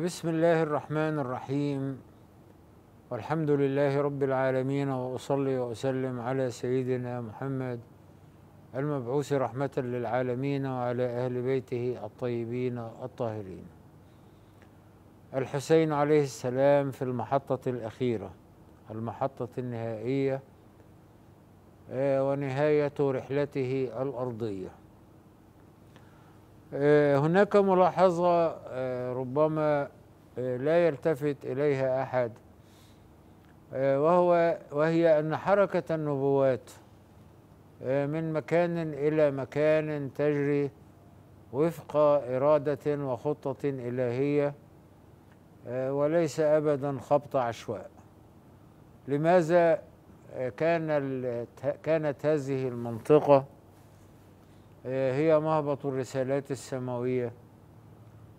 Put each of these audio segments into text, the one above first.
بسم الله الرحمن الرحيم والحمد لله رب العالمين واصلي واسلم على سيدنا محمد المبعوث رحمه للعالمين وعلى اهل بيته الطيبين الطاهرين الحسين عليه السلام في المحطه الاخيره المحطه النهائيه آه، ونهايه رحلته الارضيه آه، هناك ملاحظة آه، ربما آه، لا يلتفت إليها أحد وهو وهي أن حركة النبوات من مكان إلى مكان تجري وفق إرادة وخطة إلهية وليس أبدا خبط عشواء لماذا كان كانت هذه المنطقة آه، هي مهبط الرسالات السماوية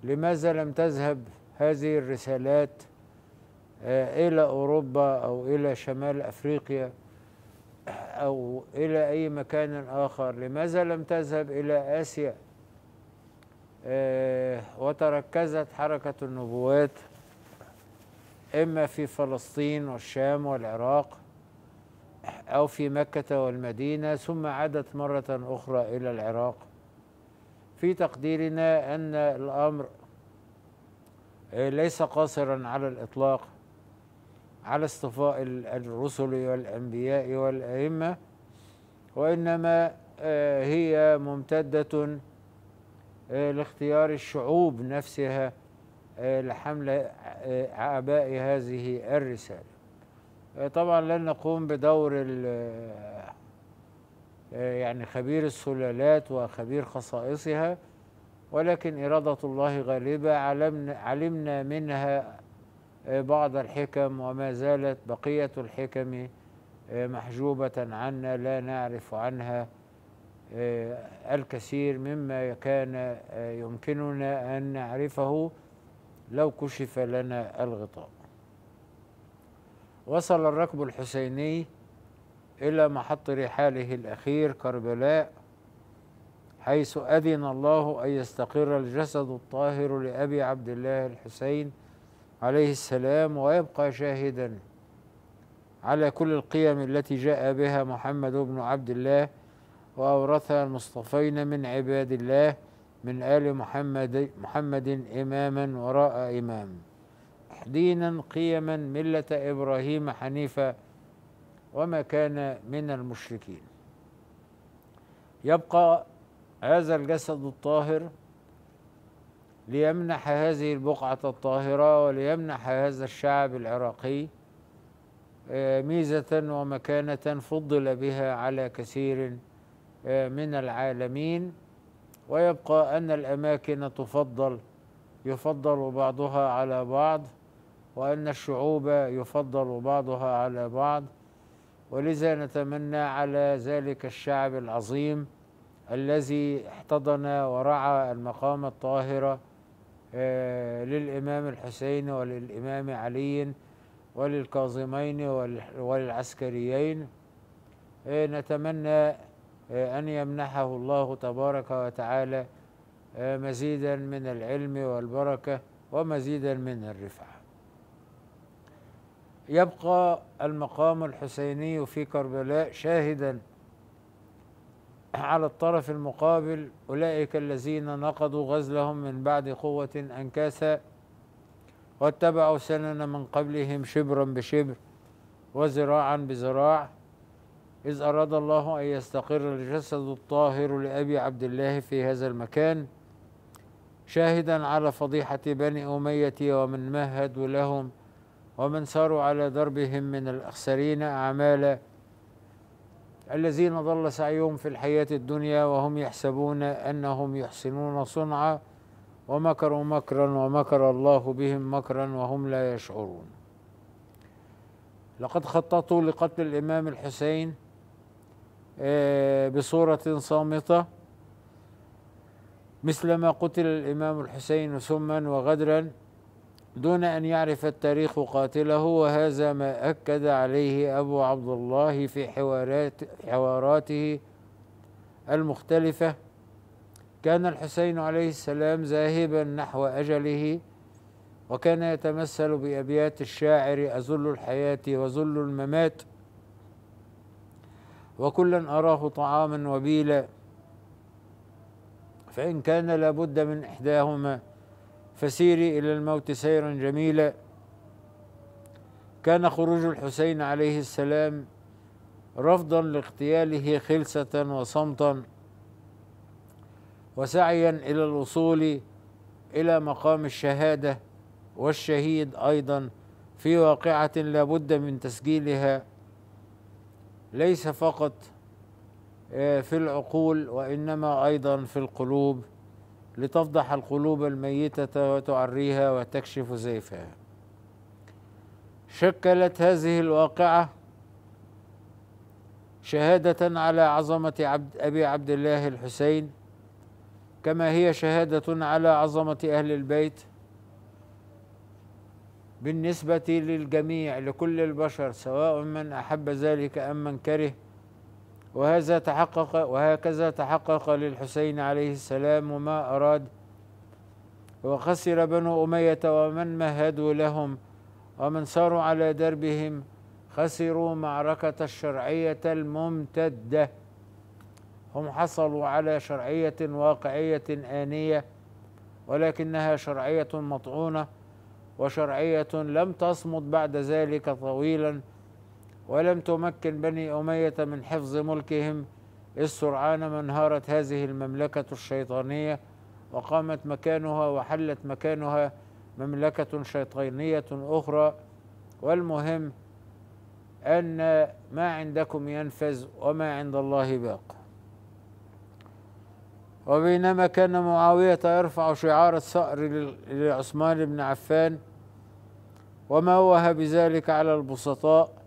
لماذا لم تذهب هذه الرسالات آه، إلى أوروبا أو إلى شمال أفريقيا أو إلى أي مكان آخر لماذا لم تذهب إلى آسيا آه، وتركزت حركة النبوات إما في فلسطين والشام والعراق أو في مكة والمدينة ثم عادت مرة أخرى إلى العراق في تقديرنا أن الأمر آه، ليس قاصرا على الإطلاق على اصطفاء الرسل والأنبياء والأئمة وإنما آه، هي ممتدة آه، لاختيار الشعوب نفسها لحمل أعباء هذه الرسالة آه، طبعا لن نقوم بدور آه، آه، يعني خبير السلالات وخبير خصائصها ولكن إرادة الله غالبة علمنا منها بعض الحكم وما زالت بقية الحكم محجوبة عنا لا نعرف عنها الكثير مما كان يمكننا أن نعرفه لو كشف لنا الغطاء وصل الركب الحسيني إلى محط رحاله الأخير كربلاء حيث أذن الله أن يستقر الجسد الطاهر لأبي عبد الله الحسين عليه السلام ويبقى شاهدا على كل القيم التي جاء بها محمد بن عبد الله وأورثها المصطفين من عباد الله من آل محمد محمد إماما وراء إمام دينا قيما مله ابراهيم حنيفة وما كان من المشركين يبقى هذا الجسد الطاهر ليمنح هذه البقعة الطاهرة وليمنح هذا الشعب العراقي آه، ميزة ومكانة فضل بها على كثير آه، من العالمين ويبقى أن الأماكن تفضل يفضل بعضها على بعض وأن الشعوب يفضل بعضها على بعض ولذا نتمنى على ذلك الشعب العظيم الذي احتضن ورعى المقام الطاهرة آه، للإمام الحسين وللإمام علي وللكاظمين وللعسكريين آه، نتمنى آه، أن يمنحه الله تبارك وتعالى مزيدا من العلم والبركة ومزيدا من الرفعه يبقى المقام الحسيني في كربلاء شاهدا على الطرف المقابل أولئك الذين نقضوا غزلهم من بعد قوة أنكاسا واتبعوا سنن من قبلهم شبرا بشبر وزراعا بزراع إذ أراد الله أن يستقر الجسد الطاهر لأبي عبد الله في هذا المكان شاهدا على فضيحة بني أمية ومن مهدوا لهم ومن ساروا على دربهم من الأخسرين أعمالا الذين ضل سعيهم في الحياة الدنيا وهم يحسبون أنهم يحسنون صنعا ومكروا مكرا ومكر الله بهم مكرا وهم لا يشعرون لقد خططوا لقتل الإمام الحسين آه، بصورة صامتة مثلما قتل الإمام الحسين سما وغدرا دون أن يعرف التاريخ قاتله وهذا ما أكد عليه أبو عبد الله في حوارات حواراته المختلفة كان الحسين عليه السلام ذاهبا نحو أجله وكان يتمثل بأبيات الشاعر أذل الحياة وذل الممات وكلا أراه طعاما وبيلا فإن كان لابد من إحداهما فسيري إلى الموت سيرا جميلا كان خروج الحسين عليه السلام رفضا لاغتياله خلسة وصمتا وسعيا إلى الوصول إلى مقام الشهادة والشهيد أيضا في واقعة لا بد من تسجيلها ليس فقط آه، في العقول وإنما أيضا في القلوب لتفضح القلوب الميتة وتعريها وتكشف زيفها شكلت هذه الواقعة شهادة على عظمة عبد أبي عبد الله الحسين كما هي شهادة على عظمة أهل البيت بالنسبة للجميع لكل البشر سواء من أحب ذلك أم من كره وهذا تحقق وهكذا تحقق للحسين عليه السلام ما أراد وخسر بنو أمية ومن مهدوا لهم ومن ساروا على دربهم خسروا معركة الشرعية الممتدة هم حصلوا على شرعية واقعية آنية ولكنها شرعية مطعونة وشرعية لم تصمد بعد ذلك طويلا ولم تمكن بني أمية من حفظ ملكهم إذ سرعان ما انهارت هذه المملكة الشيطانية وقامت مكانها وحلت مكانها مملكة شيطانية أخرى والمهم أن ما عندكم ينفذ وما عند الله باق وبينما كان معاوية يرفع شعار الثأر لعثمان بن عفان وما وهب بذلك على البسطاء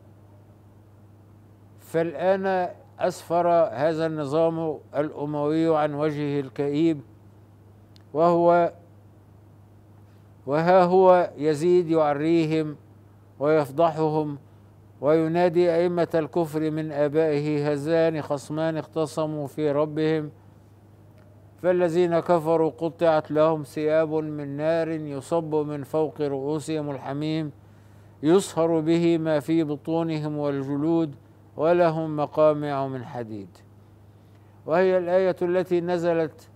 فالآن أسفر هذا النظام الأموي عن وجهه الكئيب وهو وها هو يزيد يعريهم ويفضحهم وينادي أئمة الكفر من آبائه هذان خصمان اختصموا في ربهم فالذين كفروا قطعت لهم ثياب من نار يصب من فوق رؤوسهم الحميم يصهر به ما في بطونهم والجلود ولهم مقامع من حديد وهي الايه التي نزلت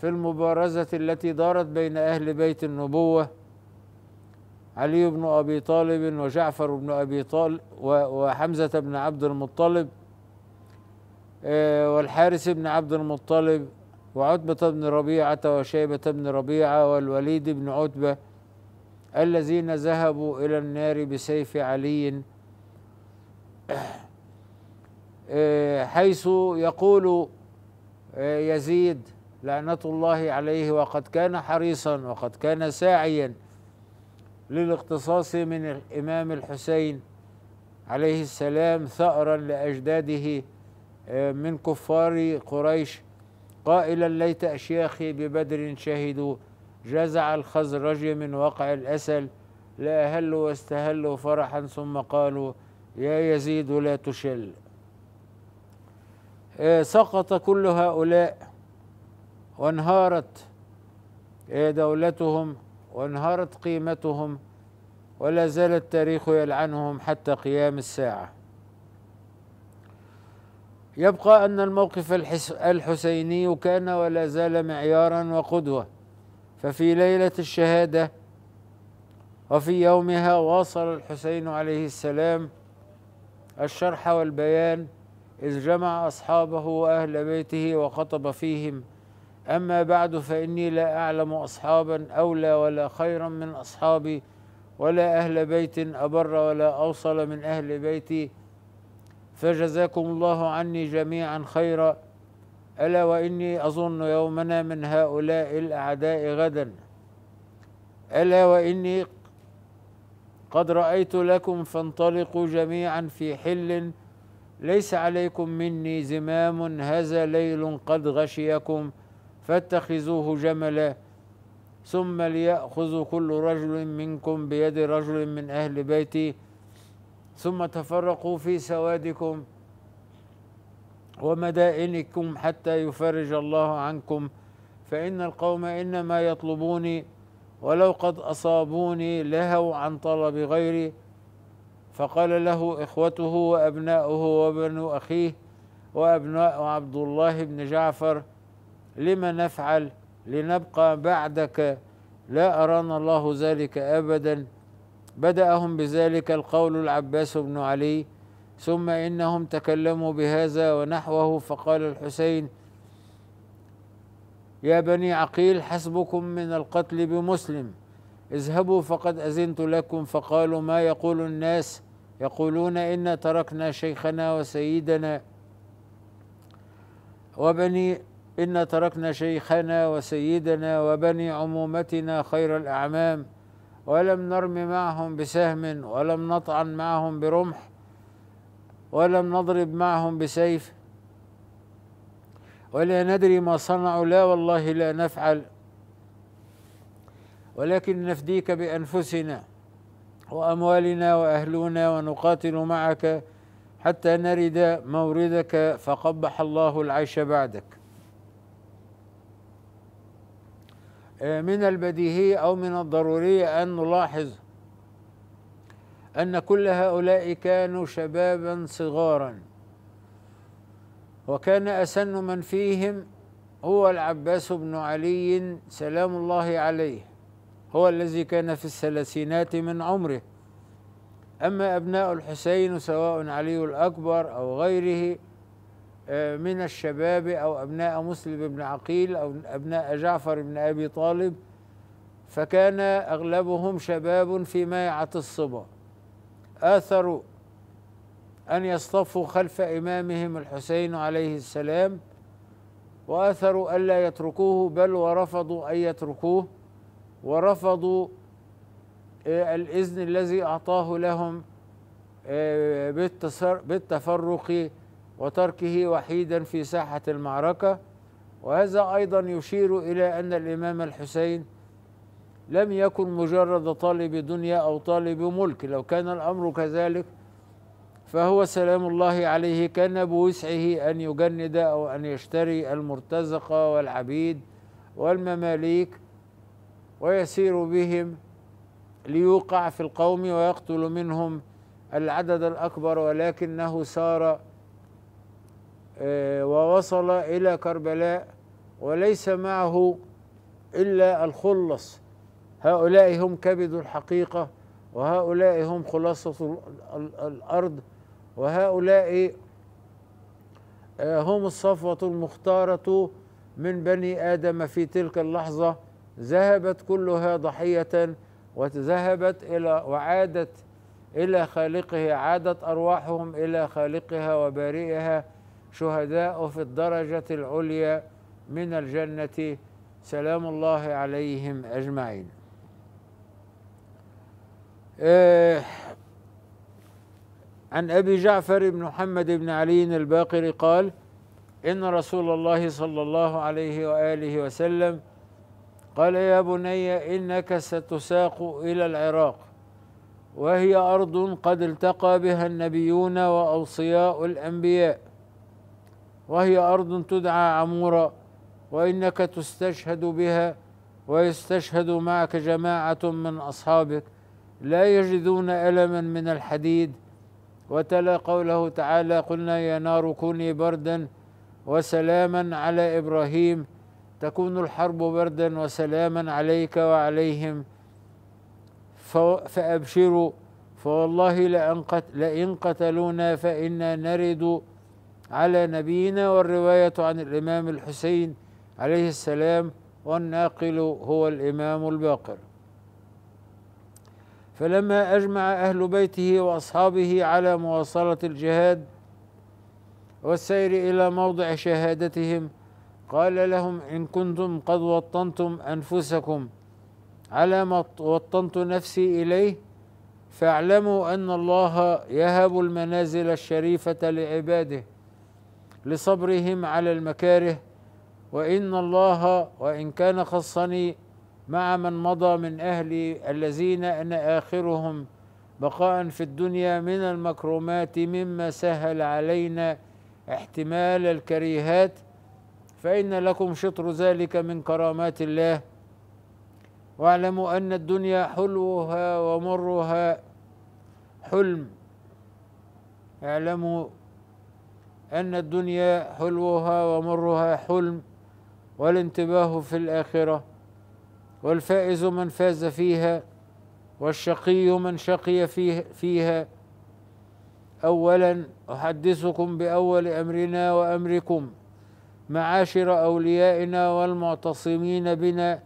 في المبارزه التي دارت بين اهل بيت النبوه علي بن ابي طالب وجعفر بن ابي طالب وحمزه بن عبد المطلب آه، والحارث بن عبد المطلب وعتبه بن ربيعه وشيبه بن ربيعه والوليد بن عتبه الذين ذهبوا الى النار بسيف علي آه، حيث يقول آه، يزيد لعنة الله عليه وقد كان حريصا وقد كان ساعيا للاقتصاص من الإمام الحسين عليه السلام ثأرا لأجداده آه، من كفار قريش قائلا ليت أشياخي ببدر شهدوا جزع الخزرج من وقع الأسل لأهلوا واستهلوا فرحا ثم قالوا يا يزيد لا تشل إيه، سقط كل هؤلاء وانهارت إيه، دولتهم وانهارت قيمتهم ولا زال التاريخ يلعنهم حتى قيام الساعه يبقى ان الموقف الحسيني كان ولا زال معيارا وقدوه ففي ليله الشهاده وفي يومها واصل الحسين عليه السلام الشرح والبيان إذ جمع أصحابه وأهل بيته وخطب فيهم أما بعد فإني لا أعلم أصحابا أولى ولا خيرا من أصحابي ولا أهل بيت أبر ولا أوصل من أهل بيتي فجزاكم الله عني جميعا خيرا ألا وإني أظن يومنا من هؤلاء الأعداء غدا ألا وإني قد رأيت لكم فانطلقوا جميعا في حلٍّ ليس عليكم مني زمام هذا ليل قد غشيكم فاتخذوه جملا ثم ليأخذ كل رجل منكم بيد رجل من أهل بيتي ثم تفرقوا في سوادكم ومدائنكم حتى يفرج الله عنكم فإن القوم إنما يطلبوني ولو قد أصابوني لهوا عن طلب غيري فقال له إخوته وأبناؤه وابن أخيه وأبناء عبد الله بن جعفر لم نفعل لنبقى بعدك لا أرانا الله ذلك أبدا بدأهم بذلك القول العباس بن علي ثم إنهم تكلموا بهذا ونحوه فقال الحسين يا بني عقيل حسبكم من القتل بمسلم اذهبوا فقد أذنت لكم فقالوا ما يقول الناس يقولون إنا تركنا شيخنا وسيدنا وبني إنا تركنا شيخنا وسيدنا وبني عمومتنا خير الأعمام ولم نرم معهم بسهم ولم نطعن معهم برمح ولم نضرب معهم بسيف ولا ندري ما صنعوا لا والله لا نفعل ولكن نفديك بأنفسنا واموالنا واهلنا ونقاتل معك حتى نرد موردك فقبح الله العيش بعدك آه، من البديهي او من الضروري ان نلاحظ ان كل هؤلاء كانوا شبابا صغارا وكان اسن من فيهم هو العباس بن علي سلام الله عليه هو الذي كان في الثلاثينات من عمره أما أبناء الحسين سواء علي الأكبر أو غيره آه، من الشباب أو أبناء مسلم بن عقيل أو أبناء جعفر بن أبي طالب فكان أغلبهم شباب في مايعة الصبا آثروا أن يصطفوا خلف إمامهم الحسين عليه السلام وآثروا ألا يتركوه بل ورفضوا أن يتركوه ورفضوا آه، الإذن الذي أعطاه لهم آه، بالتفرق وتركه وحيدا في ساحة المعركة وهذا أيضا يشير إلى أن الإمام الحسين لم يكن مجرد طالب دنيا أو طالب ملك لو كان الأمر كذلك فهو سلام الله عليه كان بوسعه أن يجند أو أن يشتري المرتزقة والعبيد والمماليك ويسير بهم ليوقع في القوم ويقتل منهم العدد الأكبر ولكنه سار آه، ووصل إلى كربلاء وليس معه إلا الخلص هؤلاء هم كبد الحقيقة وهؤلاء هم خلاصة الأرض وهؤلاء آه، هم الصفوة المختارة من بني آدم في تلك اللحظة ذهبت كلها ضحية وتذهبت إلى وعادت إلى خالقه عادت أرواحهم إلى خالقها وبارئها شهداء في الدرجة العليا من الجنة سلام الله عليهم أجمعين آه عن أبي جعفر بن محمد بن علي الباقر قال إن رسول الله صلى الله عليه وآله وسلم قال يا بني إنك ستساق إلى العراق وهي أرض قد التقى بها النبيون وأوصياء الأنبياء وهي أرض تدعى عمورة وإنك تستشهد بها ويستشهد معك جماعة من أصحابك لا يجدون ألما من الحديد وتلا قوله تعالى قلنا يا نار كوني بردا وسلاما على إبراهيم تكون الحرب بردا وسلاما عليك وعليهم فأبشروا فوالله لئن قتلونا فإنا نرد على نبينا والرواية عن الإمام الحسين عليه السلام والناقل هو الإمام الباقر فلما أجمع أهل بيته وأصحابه على مواصلة الجهاد والسير إلى موضع شهادتهم قال لهم إن كنتم قد وطنتم أنفسكم على ما وطنت نفسي إليه فاعلموا أن الله يهب المنازل الشريفة لعباده لصبرهم على المكاره وإن الله وإن كان خصني مع من مضى من أهلي الذين أنا آخرهم بقاء في الدنيا من المكرمات مما سهل علينا احتمال الكريهات فإن لكم شطر ذلك من كرامات الله واعلموا أن الدنيا حلوها ومرها حلم اعلموا أن الدنيا حلوها ومرها حلم والانتباه في الآخرة والفائز من فاز فيها والشقي من شقي فيه فيها أولا أحدثكم بأول أمرنا وأمركم معاشر أوليائنا والمعتصمين بنا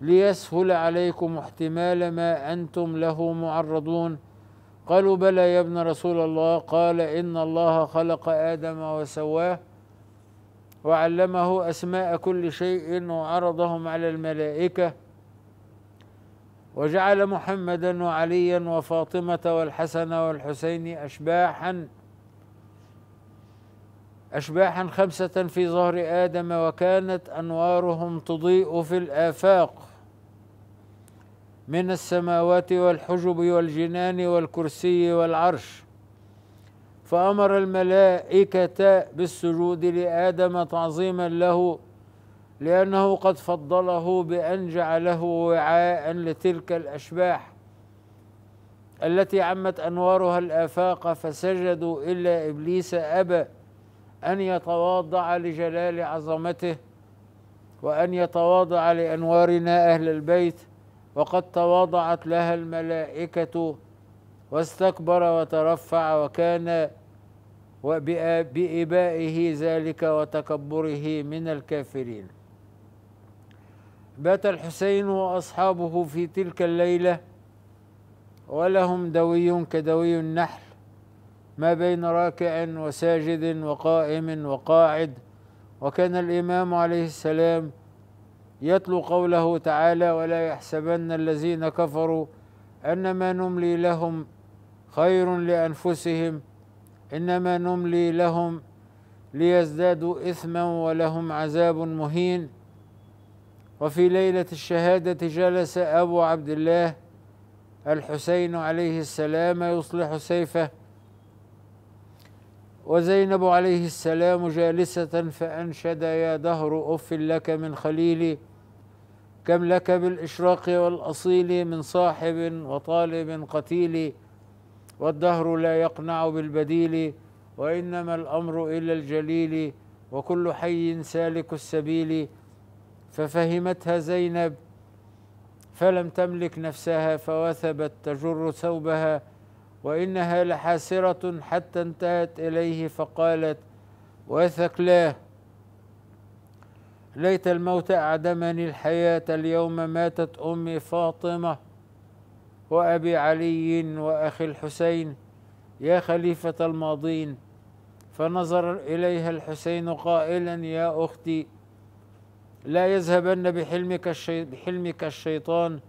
ليسهل عليكم احتمال ما أنتم له معرضون قالوا بلى يا ابن رسول الله قال إن الله خلق آدم وسواه وعلمه أسماء كل شيء وعرضهم على الملائكة وجعل محمدا وعليا وفاطمة والحسن والحسين أشباحا أشباحا خمسة في ظهر آدم وكانت أنوارهم تضيء في الآفاق من السماوات والحجب والجنان والكرسي والعرش فأمر الملائكة بالسجود لآدم تعظيما له لأنه قد فضله بأن جعله وعاء لتلك الأشباح التي عمت أنوارها الآفاق فسجدوا إلا إبليس أبى أن يتواضع لجلال عظمته وأن يتواضع لأنوارنا أهل البيت وقد تواضعت لها الملائكة واستكبر وترفع وكان بإبائه ذلك وتكبره من الكافرين بات الحسين وأصحابه في تلك الليلة ولهم دوي كدوي النحل ما بين راكع وساجد وقائم وقاعد وكان الامام عليه السلام يتلو قوله تعالى ولا يحسبن الذين كفروا انما نملي لهم خير لانفسهم انما نملي لهم ليزدادوا اثما ولهم عذاب مهين وفي ليله الشهاده جلس ابو عبد الله الحسين عليه السلام يصلح سيفه وزينب عليه السلام جالسة فأنشد يا دهر أف لك من خليلي كم لك بالإشراق والأصيل من صاحب وطالب قتيل والدهر لا يقنع بالبديل وإنما الأمر إلى الجليل وكل حي سالك السبيل ففهمتها زينب فلم تملك نفسها فوثبت تجر ثوبها وإنها لحاسرة حتى انتهت إليه فقالت لا ليت الموت أعدمني الحياة اليوم ماتت أمي فاطمة وأبي علي وأخي الحسين يا خليفة الماضين فنظر إليها الحسين قائلا يا أختي لا يذهبن بحلمك, بحلمك الشيطان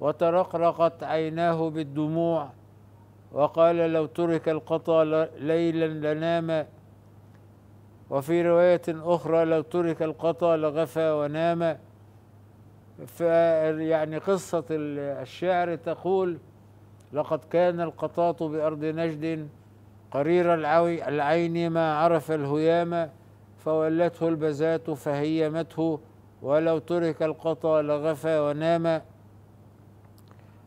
وترقرقت عيناه بالدموع وقال لو ترك القطا ليلا لنام وفي رواية أخرى لو ترك القطا لغفى ونام فيعني قصة الشعر تقول لقد كان القطاط بأرض نجد قرير العين ما عرف الهيام فولته البزات فهيمته ولو ترك القطا لغفى ونام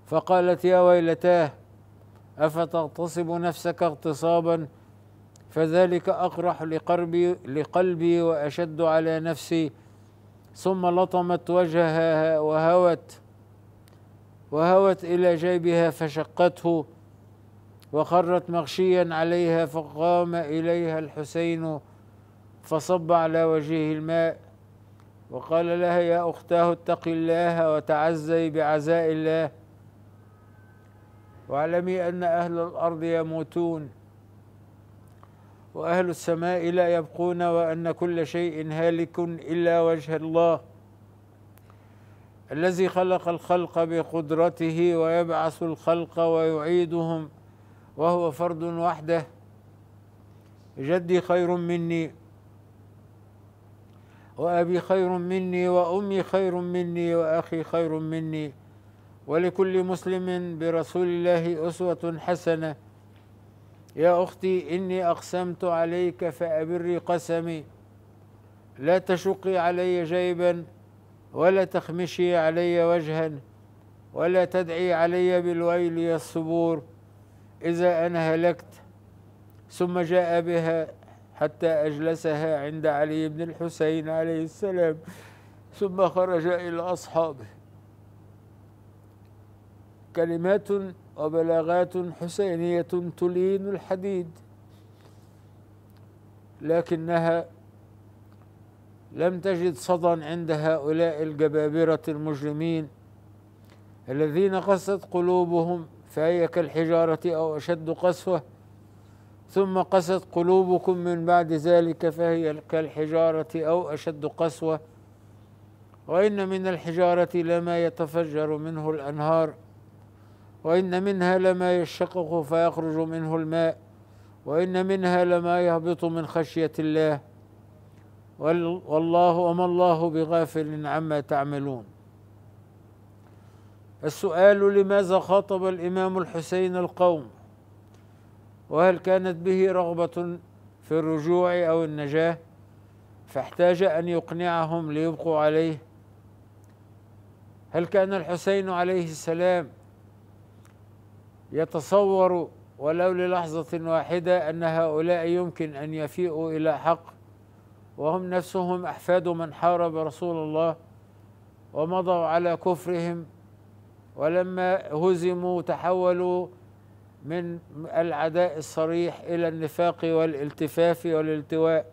فقالت يا ويلتاه افتغتصب نفسك اغتصابا فذلك اقرح لقربي لقلبي واشد على نفسي ثم لطمت وجهها وهوت وهوت الى جيبها فشقته وخرت مغشيا عليها فقام اليها الحسين فصب على وجهه الماء وقال لها يا اختاه اتقي الله وتعزي بعزاء الله واعلمي أن أهل الأرض يموتون وأهل السماء لا يبقون وأن كل شيء هالك إلا وجه الله الذي خلق الخلق بقدرته ويبعث الخلق ويعيدهم وهو فرد وحده جدي خير مني وأبي خير مني وأمي خير مني وأخي خير مني ولكل مسلم برسول الله أسوة حسنة يا أختي إني أقسمت عليك فأبري قسمي لا تشقي علي جيبا ولا تخمشي علي وجها ولا تدعي علي بالويل يا الصبور إذا أنا هلكت ثم جاء بها حتى أجلسها عند علي بن الحسين عليه السلام ثم خرج إلى أصحابه كلمات وبلاغات حسينية تلين الحديد لكنها لم تجد صدى عند هؤلاء الجبابرة المجرمين الذين قست قلوبهم فهي كالحجارة أو أشد قسوة ثم قست قلوبكم من بعد ذلك فهي كالحجارة أو أشد قسوة وإن من الحجارة لما يتفجر منه الأنهار وإن منها لما يشقق فيخرج منه الماء وإن منها لما يهبط من خشية الله والله وما الله بغافل عما تعملون السؤال لماذا خاطب الإمام الحسين القوم وهل كانت به رغبة في الرجوع أو النجاة فاحتاج أن يقنعهم ليبقوا عليه هل كان الحسين عليه السلام يتصور ولو للحظة واحدة أن هؤلاء يمكن أن يفيئوا إلى حق وهم نفسهم أحفاد من حارب رسول الله ومضوا على كفرهم ولما هزموا تحولوا من العداء الصريح إلى النفاق والالتفاف والالتواء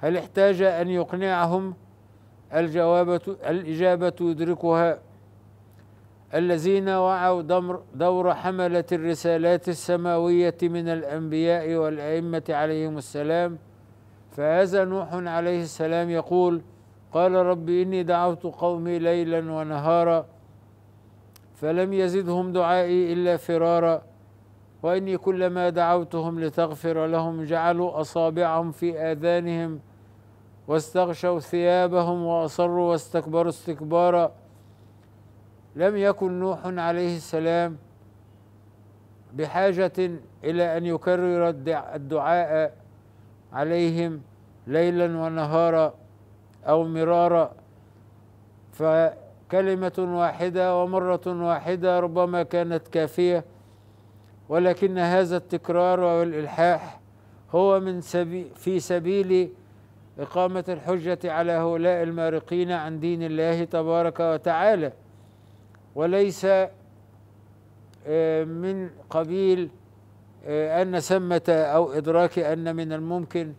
هل احتاج أن يقنعهم الجوابة الإجابة يدركها الذين وعوا دور حملة الرسالات السماوية من الأنبياء والأئمة عليهم السلام فهذا نوح عليه السلام يقول قال رب إني دعوت قومي ليلا ونهارا فلم يزدهم دعائي إلا فرارا وإني كلما دعوتهم لتغفر لهم جعلوا أصابعهم في آذانهم واستغشوا ثيابهم وأصروا واستكبروا استكبارا لم يكن نوح عليه السلام بحاجة إلى أن يكرر الدعاء عليهم ليلا ونهارا أو مرارا فكلمة واحدة ومرة واحدة ربما كانت كافية ولكن هذا التكرار والإلحاح هو من سبي في سبيل إقامة الحجة على هؤلاء المارقين عن دين الله تبارك وتعالى وليس آه، من قبيل آه، أن ثمة أو إدراك أن من الممكن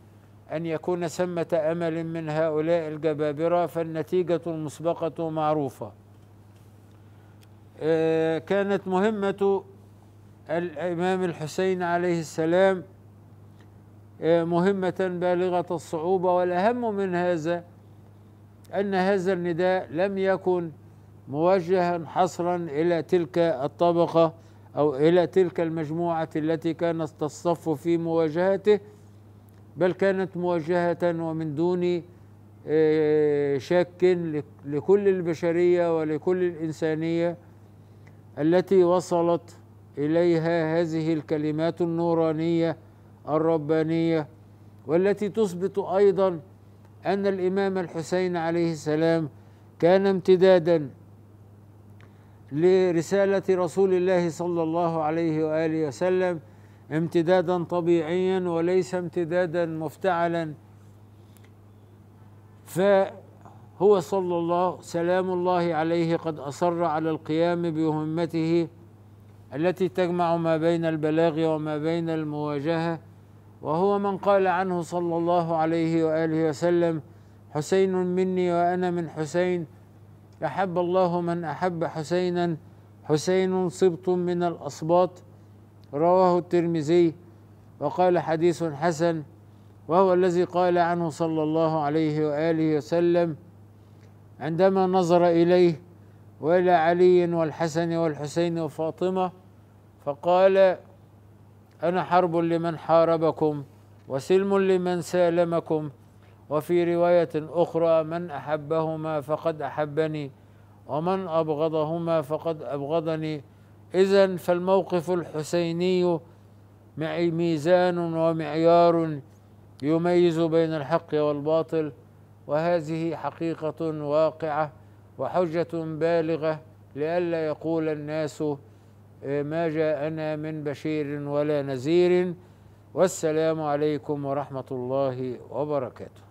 أن يكون ثمة أمل من هؤلاء الجبابرة فالنتيجة المسبقة معروفة آه، كانت مهمة الإمام الحسين عليه السلام مهمة بالغة الصعوبة والأهم من هذا أن هذا النداء لم يكن موجها حصرا الى تلك الطبقه او الى تلك المجموعه التي كانت تصطف في مواجهته بل كانت موجهه ومن دون آه، شك لكل البشريه ولكل الانسانيه التي وصلت اليها هذه الكلمات النورانيه الربانيه والتي تثبت ايضا ان الامام الحسين عليه السلام كان امتدادا لرسالة رسول الله صلى الله عليه وآله وسلم امتدادا طبيعيا وليس امتدادا مفتعلا فهو صلى الله سلام الله عليه قد أصر على القيام بمهمته التي تجمع ما بين البلاغ وما بين المواجهة وهو من قال عنه صلى الله عليه وآله وسلم حسين مني وأنا من حسين أحب الله من أحب حسينا حسين صبت من الأصباط رواه الترمذي وقال حديث حسن وهو الذي قال عنه صلى الله عليه وآله وسلم عندما نظر إليه وإلى علي والحسن والحسين وفاطمة فقال أنا حرب لمن حاربكم وسلم لمن سالمكم وفي رواية أخرى من أحبهما فقد أحبني ومن أبغضهما فقد أبغضني إذا فالموقف الحسيني ميزان ومعيار يميز بين الحق والباطل وهذه حقيقة واقعة وحجة بالغة لئلا يقول الناس إيه، ما جاءنا من بشير ولا نذير والسلام عليكم ورحمة الله وبركاته